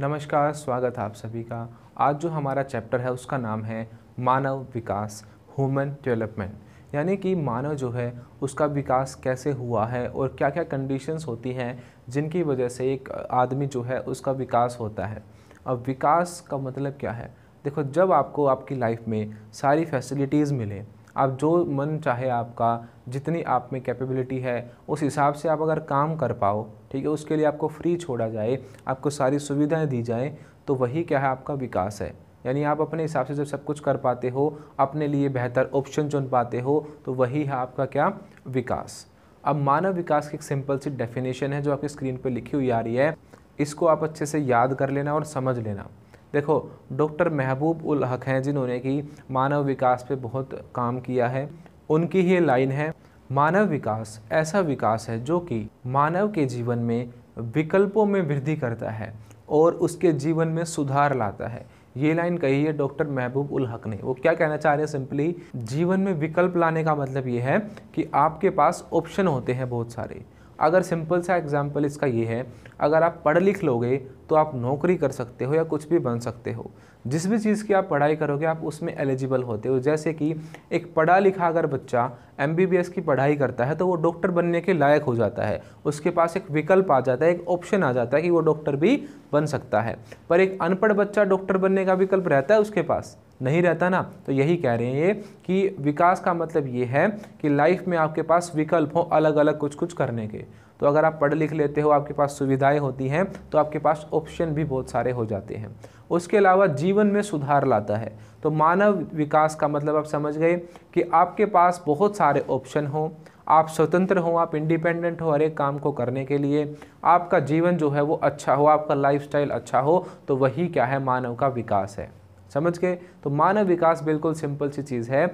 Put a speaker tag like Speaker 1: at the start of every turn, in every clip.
Speaker 1: नमस्कार स्वागत आप सभी का आज जो हमारा चैप्टर है उसका नाम है मानव विकास ह्यूमन डेवलपमेंट यानी कि मानव जो है उसका विकास कैसे हुआ है और क्या क्या कंडीशंस होती हैं जिनकी वजह से एक आदमी जो है उसका विकास होता है अब विकास का मतलब क्या है देखो जब आपको आपकी लाइफ में सारी फैसिलिटीज़ मिलें आप जो मन चाहे आपका जितनी आप में कैपेबिलिटी है उस हिसाब से आप अगर काम कर पाओ ठीक है उसके लिए आपको फ्री छोड़ा जाए आपको सारी सुविधाएं दी जाएँ तो वही क्या है आपका विकास है यानी आप अपने हिसाब से जब सब कुछ कर पाते हो अपने लिए बेहतर ऑप्शन चुन पाते हो तो वही है आपका क्या विकास अब मानव विकास की एक सिंपल सी डेफिनेशन है जो आपकी स्क्रीन पर लिखी हुई आ रही है इसको आप अच्छे से याद कर लेना और समझ लेना देखो डॉक्टर महबूब उल हक हैं जिन्होंने कि मानव विकास पे बहुत काम किया है उनकी ही लाइन है मानव विकास ऐसा विकास है जो कि मानव के जीवन में विकल्पों में वृद्धि करता है और उसके जीवन में सुधार लाता है ये लाइन कही है डॉक्टर महबूब उल हक ने वो क्या कहना चाह रहे हैं सिंपली जीवन में विकल्प लाने का मतलब ये है कि आपके पास ऑप्शन होते हैं बहुत सारे अगर सिंपल सा एग्जाम्पल इसका ये है अगर आप पढ़ लिख लोगे तो आप नौकरी कर सकते हो या कुछ भी बन सकते हो जिस भी चीज़ की आप पढ़ाई करोगे आप उसमें एलिजिबल होते हो जैसे कि एक पढ़ा लिखा अगर बच्चा एम की पढ़ाई करता है तो वो डॉक्टर बनने के लायक हो जाता है उसके पास एक विकल्प आ जाता है एक ऑप्शन आ जाता है कि वो डॉक्टर भी बन सकता है पर एक अनपढ़ बच्चा डॉक्टर बनने का विकल्प रहता है उसके पास नहीं रहता ना तो यही कह रहे हैं ये कि विकास का मतलब ये है कि लाइफ में आपके पास विकल्प हों अलग अलग कुछ कुछ करने के तो अगर आप पढ़ लिख लेते हो आपके पास सुविधाएं होती हैं तो आपके पास ऑप्शन भी बहुत सारे हो जाते हैं उसके अलावा जीवन में सुधार लाता है तो मानव विकास का मतलब आप समझ गए कि आपके पास बहुत सारे ऑप्शन हों आप स्वतंत्र हो आप इंडिपेंडेंट हो हर एक काम को करने के लिए आपका जीवन जो है वो अच्छा हो आपका लाइफस्टाइल अच्छा हो तो वही क्या है मानव का विकास है समझ के तो मानव विकास बिल्कुल सिंपल सी चीज़ है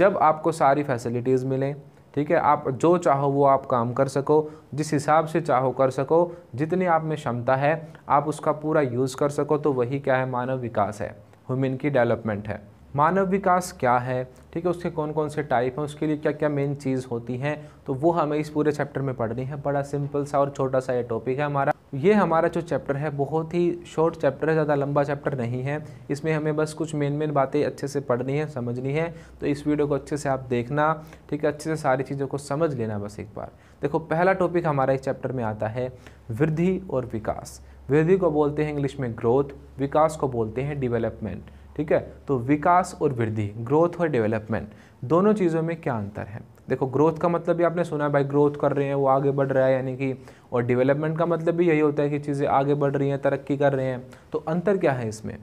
Speaker 1: जब आपको सारी फैसिलिटीज़ मिलें ठीक है आप जो चाहो वो आप काम कर सको जिस हिसाब से चाहो कर सको जितनी आप में क्षमता है आप उसका पूरा यूज़ कर सको तो वही क्या है मानव विकास है वुमेन की डेवलपमेंट है मानव विकास क्या है ठीक है उसके कौन कौन से टाइप हैं उसके लिए क्या क्या मेन चीज़ होती हैं तो वो हमें इस पूरे चैप्टर में पढ़नी है बड़ा सिंपल सा और छोटा सा ये टॉपिक है हमारा ये हमारा जो चैप्टर है बहुत ही शॉर्ट चैप्टर है ज़्यादा लंबा चैप्टर नहीं है इसमें हमें बस कुछ मेन मेन बातें अच्छे से पढ़नी है समझनी है तो इस वीडियो को अच्छे से आप देखना ठीक है अच्छे से सारी चीज़ों को समझ लेना बस एक बार देखो पहला टॉपिक हमारा इस चैप्टर में आता है वृद्धि और विकास वृद्धि को बोलते हैं इंग्लिश में ग्रोथ विकास को बोलते हैं डिवेलपमेंट ठीक है तो विकास और वृद्धि ग्रोथ और डेवलपमेंट दोनों चीज़ों में क्या अंतर है देखो ग्रोथ का मतलब भी आपने सुना है भाई ग्रोथ कर रहे हैं वो आगे बढ़ रहा है यानी कि और डेवलपमेंट का मतलब भी यही होता है कि चीज़ें आगे बढ़ रही हैं तरक्की कर रहे हैं तो अंतर क्या है इसमें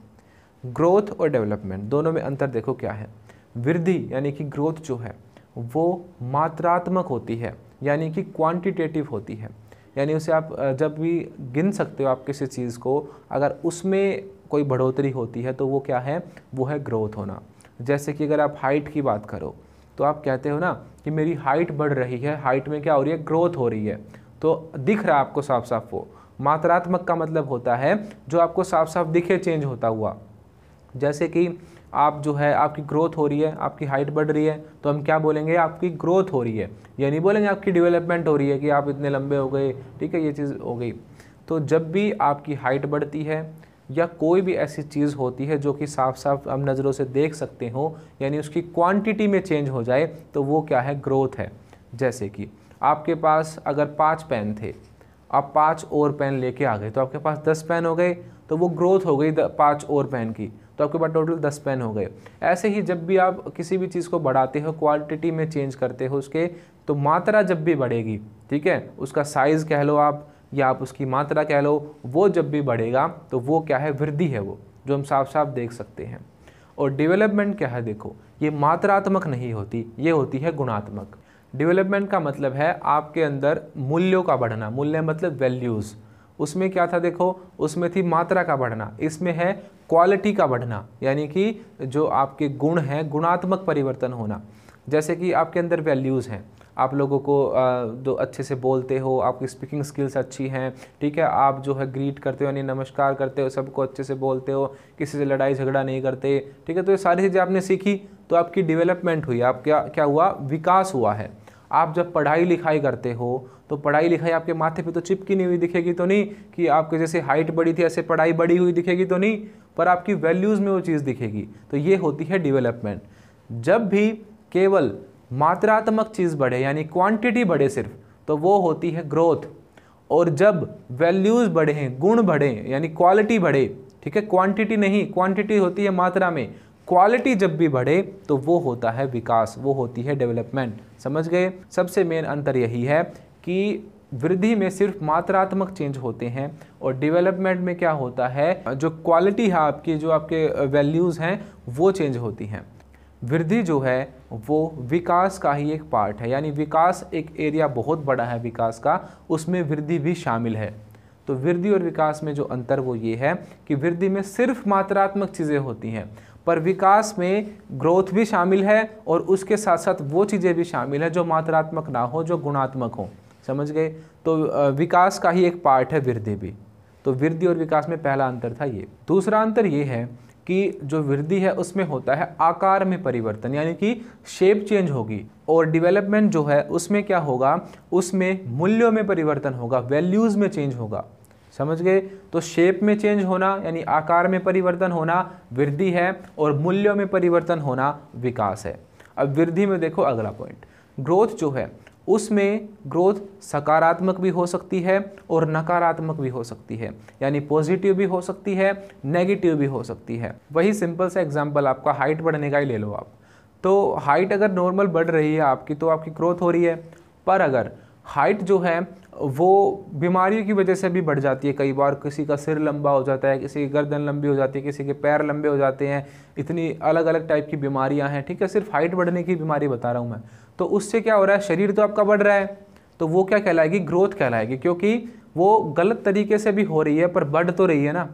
Speaker 1: ग्रोथ और डेवलपमेंट दोनों में अंतर देखो क्या है वृद्धि यानी कि ग्रोथ जो है वो मात्रात्मक होती है यानी कि क्वांटिटेटिव होती है यानी उसे आप जब भी गिन सकते हो आप किसी चीज़ को अगर उसमें कोई बढ़ोतरी होती है तो वो क्या है वो है ग्रोथ होना जैसे कि अगर आप हाइट की बात करो तो आप कहते हो ना कि मेरी हाइट बढ़ रही है हाइट में क्या हो रही है ग्रोथ हो रही है तो दिख रहा है आपको साफ साफ वो मात्रात्मक का मतलब होता है जो आपको साफ साफ दिखे चेंज होता हुआ जैसे कि आप जो है आपकी ग्रोथ हो रही है आपकी हाइट बढ़ रही है तो हम क्या बोलेंगे आपकी ग्रोथ हो रही है यानी बोलेंगे आपकी डेवलपमेंट हो रही है कि आप इतने लंबे हो गए ठीक है ये चीज़ हो गई तो जब भी आपकी हाइट बढ़ती है या कोई भी ऐसी चीज़ होती है जो कि साफ साफ हम नज़रों से देख सकते हो यानी उसकी क्वांटिटी में चेंज हो जाए तो वो क्या है ग्रोथ है जैसे कि आपके पास अगर पाँच पेन थे आप पाँच और पेन लेके आ गए तो आपके पास दस पेन हो गए तो वो ग्रोथ हो गई पाँच और पेन की तो आपके पास टोटल दस पेन हो गए ऐसे ही जब भी आप किसी भी चीज़ को बढ़ाते हो क्वान्टिटी में चेंज करते हो उसके तो मात्रा जब भी बढ़ेगी ठीक है उसका साइज़ कह लो आप या आप उसकी मात्रा कह लो वो जब भी बढ़ेगा तो वो क्या है वृद्धि है वो जो हम साफ साफ देख सकते हैं और डेवलपमेंट क्या है देखो ये मात्रात्मक नहीं होती ये होती है गुणात्मक डेवलपमेंट का मतलब है आपके अंदर मूल्यों का बढ़ना मूल्य मतलब वैल्यूज़ उसमें क्या था देखो उसमें थी मात्रा का बढ़ना इसमें है क्वालिटी का बढ़ना यानी कि जो आपके गुण हैं गुणात्मक परिवर्तन होना जैसे कि आपके अंदर वैल्यूज़ हैं आप लोगों को जो अच्छे से बोलते हो आपकी स्पीकिंग स्किल्स अच्छी हैं ठीक है आप जो है ग्रीट करते हो यानी नमस्कार करते हो सबको अच्छे से बोलते हो किसी से लड़ाई झगड़ा नहीं करते ठीक है तो ये सारी चीज़ें आपने सीखी तो आपकी डेवलपमेंट हुई आप क्या क्या हुआ विकास हुआ है आप जब पढ़ाई लिखाई करते हो तो पढ़ाई लिखाई आपके माथे पे तो चिपकी नहीं हुई दिखेगी तो नहीं कि आपके जैसे हाइट बड़ी थी ऐसे पढ़ाई बड़ी हुई दिखेगी तो नहीं पर आपकी वैल्यूज़ में वो चीज़ दिखेगी तो ये होती है डेवलपमेंट जब भी केवल मात्रात्मक चीज़ बढ़े यानी क्वांटिटी बढ़े सिर्फ तो वो होती है ग्रोथ और जब वैल्यूज़ बढ़ें गुण बढ़ें यानी क्वालिटी बढ़े ठीक है क्वांटिटी नहीं क्वांटिटी होती है मात्रा में क्वालिटी जब भी बढ़े तो वो होता है विकास वो होती है डेवलपमेंट समझ गए सबसे मेन अंतर यही है कि वृद्धि में सिर्फ मात्रात्मक चेंज होते हैं और डेवलपमेंट में क्या होता है जो क्वालिटी है आपकी जो आपके वैल्यूज़ हैं वो चेंज होती हैं वृद्धि जो है वो विकास का ही एक पार्ट है यानी विकास एक एरिया बहुत बड़ा है विकास का उसमें वृद्धि भी शामिल है तो वृद्धि और विकास में जो अंतर वो ये है कि वृद्धि में सिर्फ मात्रात्मक चीज़ें होती हैं पर विकास में ग्रोथ भी शामिल है और उसके साथ साथ वो चीज़ें भी शामिल है जो मात्रात्मक ना हो जो गुणात्मक हो समझ गए तो विकास का ही एक पार्ट है वृद्धि भी तो वृद्धि और विकास में पहला अंतर था ये दूसरा अंतर ये है की जो वृद्धि है उसमें होता है आकार में परिवर्तन यानी कि शेप चेंज होगी और डेवलपमेंट जो है उसमें क्या होगा उसमें मूल्यों में परिवर्तन होगा वैल्यूज़ में चेंज होगा समझ गए तो शेप में चेंज होना यानी आकार में परिवर्तन होना वृद्धि है और मूल्यों में परिवर्तन होना विकास है अब वृद्धि में देखो अगला पॉइंट ग्रोथ जो है उसमें ग्रोथ सकारात्मक भी हो सकती है और नकारात्मक भी हो सकती है यानी पॉजिटिव भी हो सकती है नेगेटिव भी हो सकती है वही सिंपल सा एग्जांपल आपका हाइट बढ़ने का ही ले लो आप तो हाइट अगर नॉर्मल बढ़ रही है आपकी तो आपकी ग्रोथ हो रही है पर अगर हाइट जो है वो बीमारियों की वजह से भी बढ़ जाती है कई बार किसी का सिर लंबा हो जाता है किसी की गर्दन लंबी हो जाती है किसी के पैर लंबे हो जाते हैं इतनी अलग अलग टाइप की बीमारियां हैं ठीक है सिर्फ हाइट बढ़ने की बीमारी बता रहा हूँ मैं तो उससे क्या हो रहा है शरीर तो आपका बढ़ रहा है तो वो क्या कहलाएगी ग्रोथ कहलाएगी क्योंकि वो गलत तरीके से भी हो रही है पर बढ़ तो रही है ना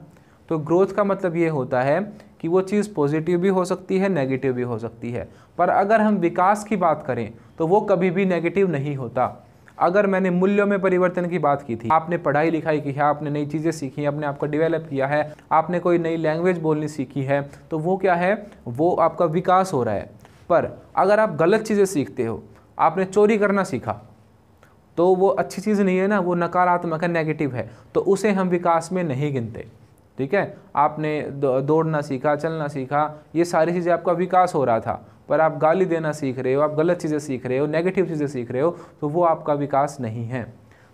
Speaker 1: तो ग्रोथ का मतलब ये होता है कि वो चीज़ पॉजिटिव भी हो सकती है नेगेटिव भी हो सकती है पर अगर हम विकास की बात करें तो वो कभी भी नेगेटिव नहीं होता अगर मैंने मूल्यों में परिवर्तन की बात की थी आपने पढ़ाई लिखाई की है आपने नई चीज़ें सीखी हैं अपने आपको डिवेलप किया है आपने कोई नई लैंग्वेज बोलनी सीखी है तो वो क्या है वो आपका विकास हो रहा है पर अगर आप गलत चीज़ें सीखते हो आपने चोरी करना सीखा तो वो अच्छी चीज़ नहीं है ना वो नकारात्मक है नेगेटिव है तो उसे हम विकास में नहीं गिनते ठीक है आपने दौड़ना सीखा चलना सीखा ये सारी चीज़ें आपका विकास हो रहा था पर आप गाली देना सीख रहे हो आप गलत चीज़ें सीख रहे हो नेगेटिव चीज़ें सीख रहे हो तो वो आपका विकास नहीं है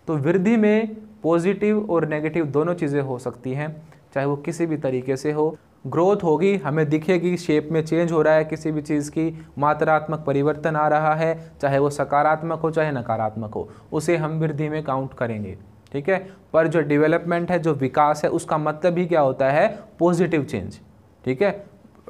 Speaker 1: तो वृद्धि में पॉजिटिव और नेगेटिव दोनों चीज़ें हो सकती हैं चाहे वो किसी भी तरीके से हो ग्रोथ होगी हमें दिखेगी शेप में चेंज हो रहा है किसी भी चीज़ की मात्रात्मक परिवर्तन आ रहा है चाहे वो सकारात्मक हो चाहे नकारात्मक हो उसे हम वृद्धि में काउंट करेंगे ठीक है पर जो डेवलपमेंट है जो विकास है उसका मतलब ही क्या होता है पॉजिटिव चेंज ठीक है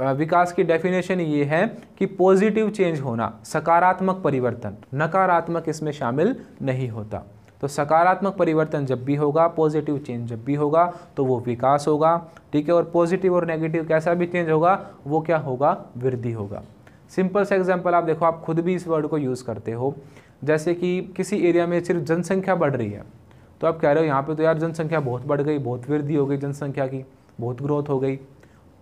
Speaker 1: विकास की डेफिनेशन ये है कि पॉजिटिव चेंज होना सकारात्मक परिवर्तन नकारात्मक इसमें शामिल नहीं होता तो सकारात्मक परिवर्तन जब भी होगा पॉजिटिव चेंज जब भी होगा तो वो विकास होगा ठीक है और पॉजिटिव और नेगेटिव कैसा भी चेंज होगा वो क्या होगा वृद्धि होगा सिंपल सा एग्जाम्पल आप देखो आप खुद भी इस वर्ड को यूज़ करते हो जैसे कि किसी एरिया में सिर्फ जनसंख्या बढ़ रही है तो आप कह रहे हो यहाँ पे तो यार जनसंख्या बहुत बढ़ गई बहुत वृद्धि हो गई जनसंख्या की बहुत ग्रोथ हो गई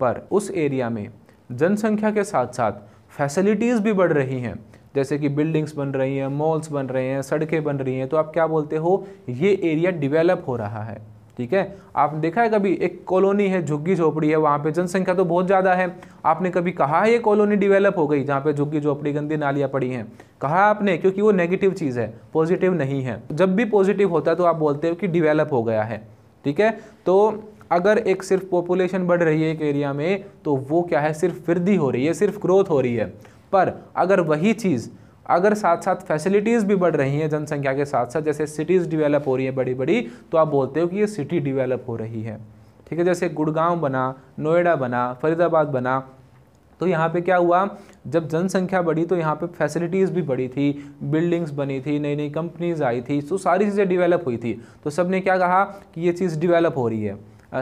Speaker 1: पर उस एरिया में जनसंख्या के साथ साथ फैसिलिटीज़ भी बढ़ रही हैं जैसे कि बिल्डिंग्स बन रही हैं मॉल्स बन रहे हैं सड़कें बन रही हैं तो आप क्या बोलते हो ये एरिया डिवेलप हो रहा है ठीक है आपने देखा है कभी एक कॉलोनी है झुग्गी झोपड़ी है वहाँ पे जनसंख्या तो बहुत ज़्यादा है आपने कभी कहा है ये कॉलोनी डिवेलप हो गई जहाँ पे झुग्गी झोपड़ी गंदी नालियाँ पड़ी हैं कहा आपने क्योंकि वो नेगेटिव चीज़ है पॉजिटिव नहीं है जब भी पॉजिटिव होता है तो आप बोलते हो कि डिवेलप हो गया है ठीक है तो अगर एक सिर्फ पॉपुलेशन बढ़ रही है एक एरिया में तो वो क्या है सिर्फ वृद्धि हो रही है सिर्फ ग्रोथ हो रही है पर अगर वही चीज़ अगर साथ साथ फैसिलिटीज़ भी बढ़ रही हैं जनसंख्या के साथ साथ जैसे सिटीज़ डिवेलप हो रही है बड़ी बड़ी तो आप बोलते हो कि ये सिटी डिवेलप हो रही है ठीक है जैसे गुड़गांव बना नोएडा बना फरीदाबाद बना तो यहाँ पे क्या हुआ जब जनसंख्या बढ़ी तो यहाँ पे फैसिलिटीज़ भी बढ़ी थी बिल्डिंग्स बनी थी नई नई कंपनीज आई थी तो सारी चीज़ें डिवेलप हुई थी तो सब ने क्या कहा कि ये चीज़ डिवेलप हो रही है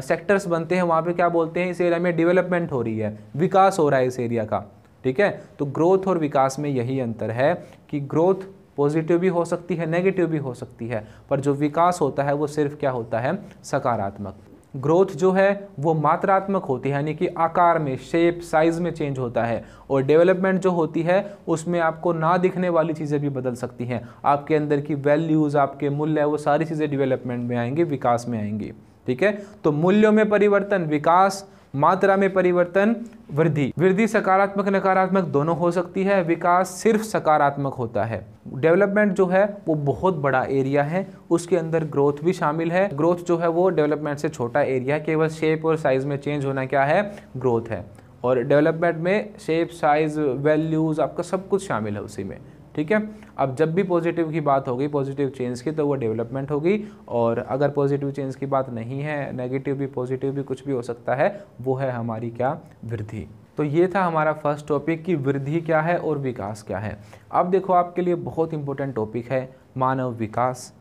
Speaker 1: सेक्टर्स बनते हैं वहाँ पे क्या बोलते हैं इस एरिया में डेवलपमेंट हो रही है विकास हो रहा है इस एरिया का ठीक है तो ग्रोथ और विकास में यही अंतर है कि ग्रोथ पॉजिटिव भी हो सकती है नेगेटिव भी हो सकती है पर जो विकास होता है वो सिर्फ क्या होता है सकारात्मक ग्रोथ जो है वो मात्रात्मक होती है यानी कि आकार में शेप साइज़ में चेंज होता है और डेवलपमेंट जो होती है उसमें आपको ना दिखने वाली चीज़ें भी बदल सकती हैं आपके अंदर की वैल्यूज़ आपके मूल्य वो सारी चीज़ें डेवलपमेंट में आएंगी विकास में आएंगी ठीक है तो मूल्यों में परिवर्तन विकास मात्रा में परिवर्तन वृद्धि वृद्धि सकारात्मक नकारात्मक दोनों हो सकती है विकास सिर्फ सकारात्मक होता है डेवलपमेंट जो है वो बहुत बड़ा एरिया है उसके अंदर ग्रोथ भी शामिल है ग्रोथ जो है वो डेवलपमेंट से छोटा एरिया है केवल शेप और साइज में चेंज होना क्या है ग्रोथ है और डेवलपमेंट में शेप साइज वैल्यूज़ आपका सब कुछ शामिल है उसी में ठीक है अब जब भी पॉजिटिव की बात होगी पॉजिटिव चेंज की तो वो डेवलपमेंट होगी और अगर पॉजिटिव चेंज की बात नहीं है नेगेटिव भी पॉजिटिव भी कुछ भी हो सकता है वो है हमारी क्या वृद्धि तो ये था हमारा फर्स्ट टॉपिक कि वृद्धि क्या है और विकास क्या है अब देखो आपके लिए बहुत इंपॉर्टेंट टॉपिक है मानव विकास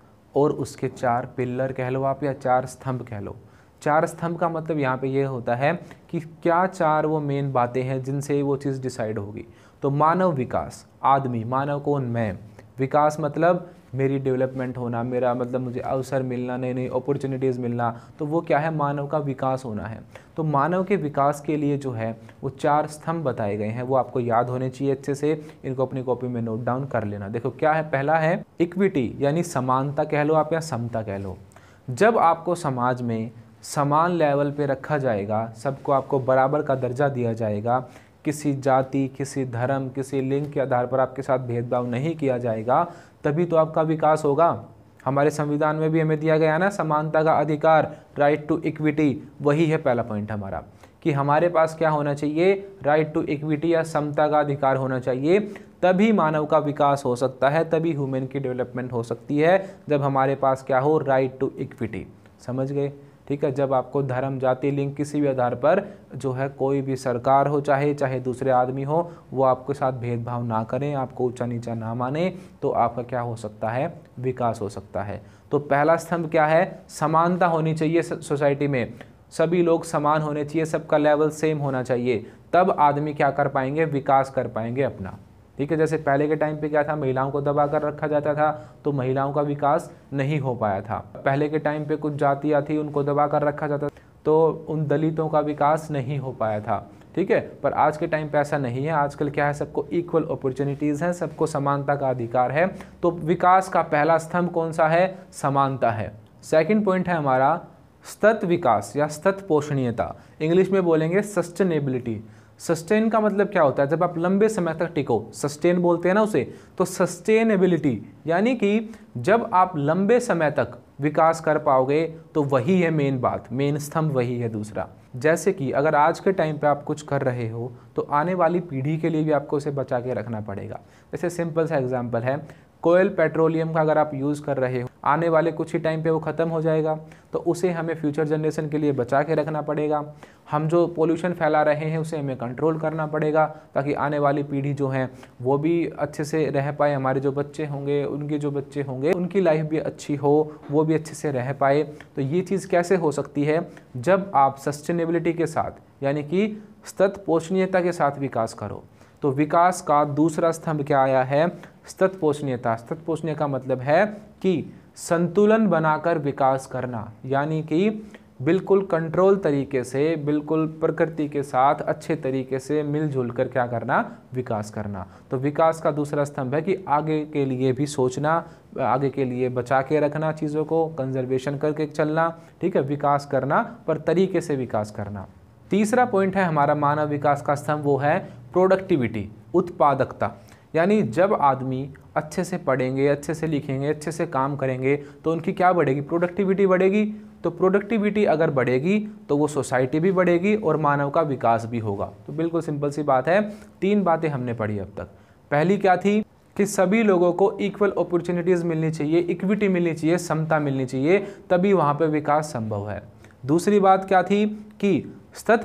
Speaker 1: और उसके चार पिल्लर कह लो आप या चार स्तंभ कह लो चार स्तंभ का मतलब यहाँ पे ये यह होता है कि क्या चार वो मेन बातें हैं जिनसे वो चीज़ डिसाइड होगी तो मानव विकास आदमी मानव कौन मैं विकास मतलब मेरी डेवलपमेंट होना मेरा मतलब मुझे अवसर मिलना नई नई अपॉर्चुनिटीज़ मिलना तो वो क्या है मानव का विकास होना है तो मानव के विकास के लिए जो है वो चार स्तंभ बताए गए हैं वो आपको याद होने चाहिए अच्छे से इनको अपनी कॉपी में नोट डाउन कर लेना देखो क्या है पहला है इक्विटी यानी समानता कह लो आप या समता कह लो जब आपको समाज में समान लेवल पर रखा जाएगा सबको आपको बराबर का दर्जा दिया जाएगा किसी जाति किसी धर्म किसी लिंग के आधार पर आपके साथ भेदभाव नहीं किया जाएगा तभी तो आपका विकास होगा हमारे संविधान में भी हमें दिया गया ना समानता का अधिकार राइट टू इक्विटी वही है पहला पॉइंट हमारा कि हमारे पास क्या होना चाहिए राइट टू इक्विटी या समता का अधिकार होना चाहिए तभी मानव का विकास हो सकता है तभी ह्यूमन की डेवलपमेंट हो सकती है जब हमारे पास क्या हो राइट टू इक्विटी समझ गए ठीक है जब आपको धर्म जाति लिंग किसी भी आधार पर जो है कोई भी सरकार हो चाहे चाहे दूसरे आदमी हो वो आपके साथ भेदभाव ना करें आपको ऊंचा नीचा ना माने तो आपका क्या हो सकता है विकास हो सकता है तो पहला स्तंभ क्या है समानता होनी चाहिए सोसाइटी में सभी लोग समान होने चाहिए सबका लेवल सेम होना चाहिए तब आदमी क्या कर पाएंगे विकास कर पाएंगे अपना ठीक है जैसे पहले के टाइम पे क्या था महिलाओं को दबा कर रखा जाता था तो महिलाओं का विकास नहीं हो पाया था पहले के टाइम पे कुछ जातियाँ थी उनको दबा कर रखा जाता तो उन दलितों का विकास नहीं हो पाया था ठीक है पर आज के टाइम पे ऐसा नहीं है आजकल क्या है सबको इक्वल अपॉर्चुनिटीज़ हैं सबको समानता का अधिकार है तो विकास का पहला स्तंभ कौन सा है समानता है सेकंड पॉइंट है हमारा स्तत विकास या स्तत पोषणीयता इंग्लिश में बोलेंगे सस्टेनेबिलिटी सस्टेन का मतलब क्या होता है जब आप लंबे समय तक टिको सस्टेन बोलते हैं ना उसे तो सस्टेनेबिलिटी यानी कि जब आप लंबे समय तक विकास कर पाओगे तो वही है मेन बात मेन स्तंभ वही है दूसरा जैसे कि अगर आज के टाइम पे आप कुछ कर रहे हो तो आने वाली पीढ़ी के लिए भी आपको उसे बचा के रखना पड़ेगा जैसे सिंपल सा एग्जाम्पल है कोयल पेट्रोलियम का अगर आप यूज़ कर रहे हो आने वाले कुछ ही टाइम पे वो ख़त्म हो जाएगा तो उसे हमें फ्यूचर जनरेशन के लिए बचा के रखना पड़ेगा हम जो पोल्यूशन फैला रहे हैं उसे हमें कंट्रोल करना पड़ेगा ताकि आने वाली पीढ़ी जो है वो भी अच्छे से रह पाए हमारे जो बच्चे होंगे उनके जो बच्चे होंगे उनकी लाइफ भी अच्छी हो वो भी अच्छे से रह पाए तो ये चीज़ कैसे हो सकती है जब आप सस्टेनेबिलिटी के साथ यानी कि तत्पोषणीयता के साथ विकास करो तो विकास का दूसरा स्तंभ क्या आया है स्तत्पोषणीयता स्तत्पोषणीय का मतलब है कि संतुलन बनाकर विकास करना यानी कि बिल्कुल कंट्रोल तरीके से बिल्कुल प्रकृति के साथ अच्छे तरीके से मिलजुल कर क्या करना विकास करना तो विकास का दूसरा स्तंभ है कि आगे के लिए भी सोचना आगे के लिए बचा के रखना चीज़ों को कंजर्वेशन करके चलना ठीक है विकास करना पर तरीके से विकास करना तीसरा पॉइंट है हमारा मानव विकास का स्तंभ वो है प्रोडक्टिविटी उत्पादकता यानी जब आदमी अच्छे से पढ़ेंगे अच्छे से लिखेंगे अच्छे से काम करेंगे तो उनकी क्या बढ़ेगी प्रोडक्टिविटी बढ़ेगी तो प्रोडक्टिविटी अगर बढ़ेगी तो वो सोसाइटी भी बढ़ेगी और मानव का विकास भी होगा तो बिल्कुल सिंपल सी बात है तीन बातें हमने पढ़ी अब तक पहली क्या थी कि सभी लोगों को इक्वल अपॉर्चुनिटीज़ मिलनी चाहिए इक्विटी मिलनी चाहिए समता मिलनी चाहिए तभी वहाँ पर विकास संभव है दूसरी बात क्या थी कि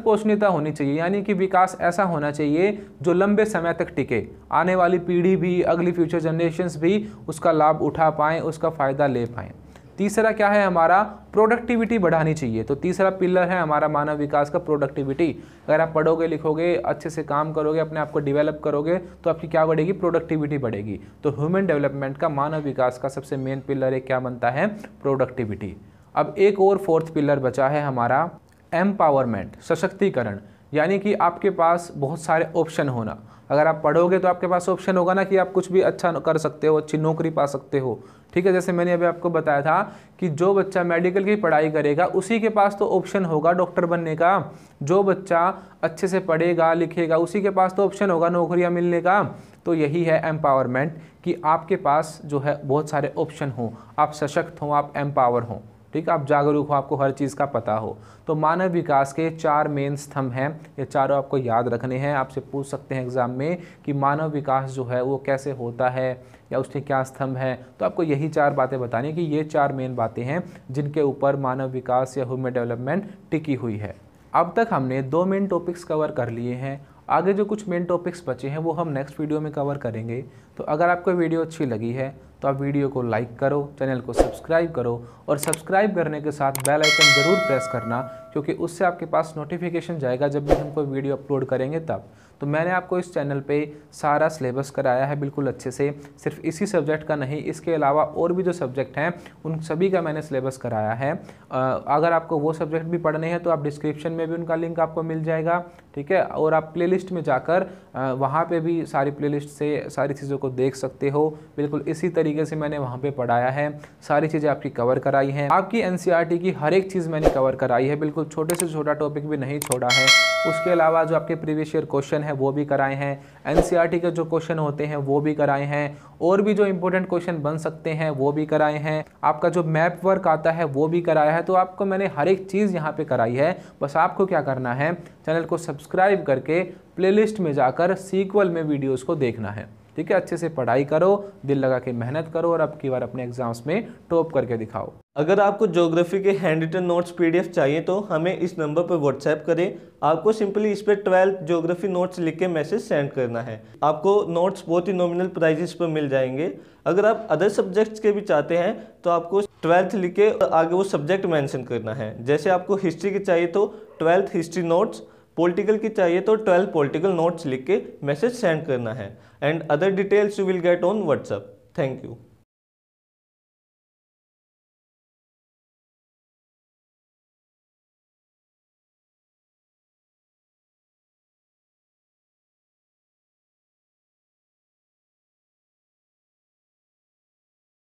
Speaker 1: पोषणीयता होनी चाहिए यानी कि विकास ऐसा होना चाहिए जो लंबे समय तक टिके आने वाली पीढ़ी भी अगली फ्यूचर जनरेशन भी उसका लाभ उठा पाएँ उसका फ़ायदा ले पाएँ तीसरा क्या है हमारा प्रोडक्टिविटी बढ़ानी चाहिए तो तीसरा पिलर है हमारा मानव विकास का प्रोडक्टिविटी अगर आप पढ़ोगे लिखोगे अच्छे से काम करोगे अपने आप को डिवेलप करोगे तो आपकी क्या बढ़ेगी प्रोडक्टिविटी बढ़ेगी तो ह्यूमन डेवलपमेंट का मानव विकास का सबसे मेन पिलर एक क्या बनता है प्रोडक्टिविटी अब एक और फोर्थ पिलर बचा है हमारा एम्पावरमेंट सशक्तिकरण यानी कि आपके पास बहुत सारे ऑप्शन होना अगर आप पढ़ोगे तो आपके पास ऑप्शन होगा ना कि आप कुछ भी अच्छा कर सकते हो अच्छी नौकरी पा सकते हो ठीक है जैसे मैंने अभी आपको बताया था कि जो बच्चा मेडिकल की पढ़ाई करेगा उसी के पास तो ऑप्शन होगा डॉक्टर बनने का जो बच्चा अच्छे से पढ़ेगा लिखेगा उसी के पास तो ऑप्शन होगा नौकरियाँ मिलने का तो यही है एम्पावरमेंट कि आपके पास जो है बहुत सारे ऑप्शन हों आप सशक्त हों आप एम्पावर हों ठीक आप जागरूक हो आपको हर चीज़ का पता हो तो मानव विकास के चार मेन स्तंभ हैं ये चारों आपको याद रखने हैं आपसे पूछ सकते हैं एग्ज़ाम में कि मानव विकास जो है वो कैसे होता है या उसके क्या स्तंभ हैं तो आपको यही चार बातें बतानी कि ये चार मेन बातें हैं जिनके ऊपर मानव विकास या ह्यूमन डेवलपमेंट टिकी हुई है अब तक हमने दो मेन टॉपिक्स कवर कर लिए हैं आगे जो कुछ मेन टॉपिक्स बचे हैं वो हम नेक्स्ट वीडियो में कवर करेंगे तो अगर आपको वीडियो अच्छी लगी है तो आप वीडियो को लाइक करो चैनल को सब्सक्राइब करो और सब्सक्राइब करने के साथ बेल आइकन ज़रूर प्रेस करना क्योंकि उससे आपके पास नोटिफिकेशन जाएगा जब भी हम कोई वीडियो अपलोड करेंगे तब तो मैंने आपको इस चैनल पे सारा सिलेबस कराया है बिल्कुल अच्छे से सिर्फ इसी सब्जेक्ट का नहीं इसके अलावा और भी जो सब्जेक्ट हैं उन सभी का मैंने सिलेबस कराया है अगर आपको वो सब्जेक्ट भी पढ़ने हैं तो आप डिस्क्रिप्शन में भी उनका लिंक आपको मिल जाएगा ठीक है और आप प्ले में जाकर वहाँ पर भी सारी प्ले से सारी चीज़ों को देख सकते हो बिल्कुल इसी तरीके से मैंने वहाँ पर पढ़ाया है सारी चीज़ें आपकी कवर कराई हैं आपकी एन e की हर एक चीज़ मैंने कवर कराई है बिल्कुल छोटे से छोटा टॉपिक भी नहीं छोड़ा है उसके अलावा जो आपके प्रीवियस ईयर क्वेश्चन है वो भी कराए हैं एन e के जो क्वेश्चन होते हैं वो भी कराए हैं और भी जो इंपॉर्टेंट क्वेश्चन बन सकते हैं वो भी कराए हैं आपका जो मैप वर्क आता है वो भी कराया है तो आपको मैंने हर एक चीज़ यहाँ पर कराई है बस आपको क्या करना है चैनल को सब्सक्राइब करके प्ले में जाकर सीक्वल में वीडियोज को देखना है ठीक है अच्छे से पढ़ाई करो दिल लगा के मेहनत करो और अब की बार अपने एग्जाम्स में टॉप करके दिखाओ अगर आपको ज्योग्राफी के हैंड रिटन नोट्स पीडीएफ चाहिए तो हमें इस नंबर पर व्हाट्सएप करें आपको सिंपली इस पर ट्वेल्थ ज्योग्राफी नोट्स लिख के मैसेज सेंड करना है आपको नोट्स बहुत ही नॉमिनल प्राइजेस पर मिल जाएंगे अगर आप अदर सब्जेक्ट्स के भी चाहते हैं तो आपको ट्वेल्थ लिख के आगे वो सब्जेक्ट मैंशन करना है जैसे आपको हिस्ट्री के चाहिए तो ट्वेल्थ हिस्ट्री नोट्स पॉलिटिकल की चाहिए तो ट्वेल्व पॉलिटिकल नोट्स लिख के मैसेज सेंड करना है and other details you will get on WhatsApp thank you